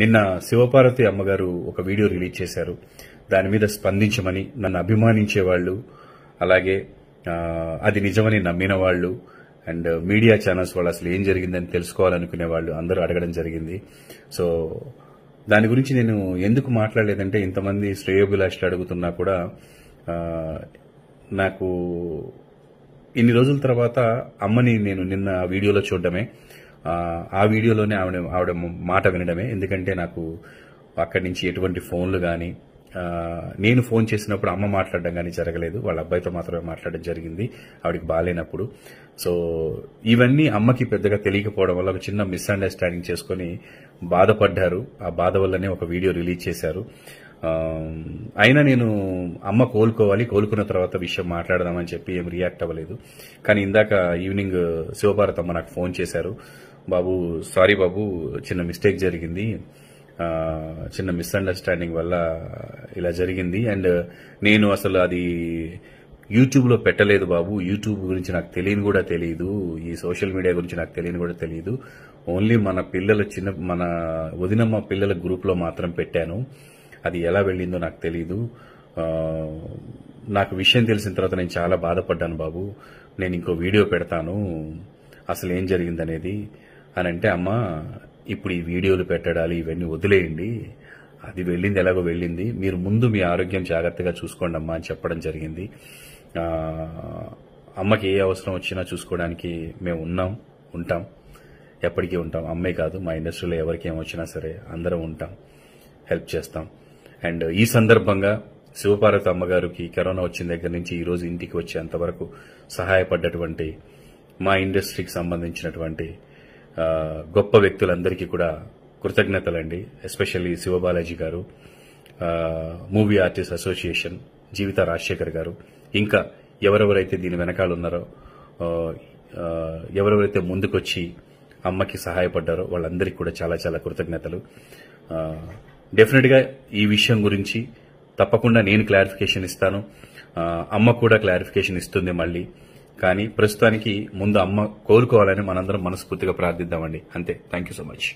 నిన్న శివపార్వతి అమ్మగారు ఒక వీడియో రిలీజ్ చేశారు దాని మీద స్పందించమని నన్ను అభిమానించే వాళ్ళు అలాగే అది నిజమని నమ్మిన వాళ్ళు అండ్ మీడియా ఛానల్స్ వాళ్ళు అసలు ఏం జరిగిందని తెలుసుకోవాలనుకునే వాళ్ళు అందరూ అడగడం జరిగింది సో దాని గురించి నేను ఎందుకు మాట్లాడలేదంటే ఇంతమంది శ్రేయోభిలాషులు అడుగుతున్నా కూడా నాకు ఇన్ని రోజుల తర్వాత అమ్మని నేను నిన్న వీడియోలో చూడడమే ఆ వీడియోలోనే ఆవిడ ఆవిడ మాట వినడమే ఎందుకంటే నాకు అక్కడి నుంచి ఎటువంటి ఫోన్లు కానీ నేను ఫోన్ చేసినప్పుడు అమ్మ మాట్లాడడం కానీ జరగలేదు వాళ్ళ అబ్బాయితో మాత్రమే మాట్లాడడం జరిగింది ఆవిడకి బాగాలేనప్పుడు సో ఇవన్నీ అమ్మకి పెద్దగా తెలియకపోవడం వల్ల ఒక చిన్న మిస్అండర్స్టాండింగ్ చేసుకొని బాధపడ్డారు ఆ బాధ వల్లనే ఒక వీడియో రిలీజ్ చేశారు అయినా నేను అమ్మ కోలుకోవాలి కోలుకున్న తర్వాత విషయం మాట్లాడదామని చెప్పి ఏం రియాక్ట్ అవ్వలేదు కానీ ఇందాక ఈవినింగ్ శివభారత్ అమ్మ నాకు ఫోన్ చేశారు బాబు సారీ బాబు చిన్న మిస్టేక్ జరిగింది చిన్న మిస్అండర్స్టాండింగ్ వల్ల ఇలా జరిగింది అండ్ నేను అసలు అది యూట్యూబ్లో పెట్టలేదు బాబు యూట్యూబ్ గురించి నాకు తెలియని కూడా తెలియదు ఈ సోషల్ మీడియా గురించి నాకు తెలియని కూడా తెలియదు ఓన్లీ మన పిల్లల చిన్న మన వదినమ్మ పిల్లల గ్రూప్లో మాత్రం పెట్టాను అది ఎలా వెళ్ళిందో నాకు తెలియదు నాకు విషయం తెలిసిన తర్వాత నేను చాలా బాధపడ్డాను బాబు నేను ఇంకో వీడియో పెడతాను అసలు ఏం జరిగిందనేది అని అంటే అమ్మ ఇప్పుడు ఈ వీడియోలు పెట్టడాలి ఇవన్నీ వదిలేయండి అది వెళ్ళింది ఎలాగో వెళ్ళింది మీరు ముందు మీ ఆరోగ్యం జాగ్రత్తగా చూసుకోండి అమ్మా అని చెప్పడం జరిగింది అమ్మకి ఏ అవసరం వచ్చినా చూసుకోవడానికి మేము ఉన్నాం ఉంటాం ఎప్పటికీ ఉంటాం అమ్మే కాదు మా ఇండస్ట్రీలో ఎవరికి ఏమొచ్చినా సరే అందరం ఉంటాం హెల్ప్ చేస్తాం అండ్ ఈ సందర్భంగా శివపార్వతి అమ్మగారికి కరోనా వచ్చిన దగ్గర నుంచి ఈరోజు ఇంటికి వచ్చేంత వరకు సహాయపడ్డటువంటి మా ఇండస్ట్రీకి సంబంధించినటువంటి గొప్ప వ్యక్తులందరికీ కూడా కృతజ్ఞతలండి ఎస్పెషల్లీ శివబాలాజీ గారు movie artist association Jeevitha Rajasekhar గారు ఇంకా ఎవరెవరైతే దీని వెనకాల ఉన్నారో ఎవరెవరైతే ముందుకొచ్చి అమ్మకి సహాయపడ్డారో వాళ్ళందరికీ కూడా చాలా చాలా కృతజ్ఞతలు డెఫినెట్గా ఈ విషయం గురించి తప్పకుండా నేను క్లారిఫికేషన్ ఇస్తాను అమ్మ కూడా క్లారిఫికేషన్ ఇస్తుంది మళ్ళీ కానీ ప్రస్తుతానికి ముందు అమ్మ కోలుకోవాలని మనందరం మనస్ఫూర్తిగా ప్రార్థిద్దామండి అంతే థ్యాంక్ యూ సో మచ్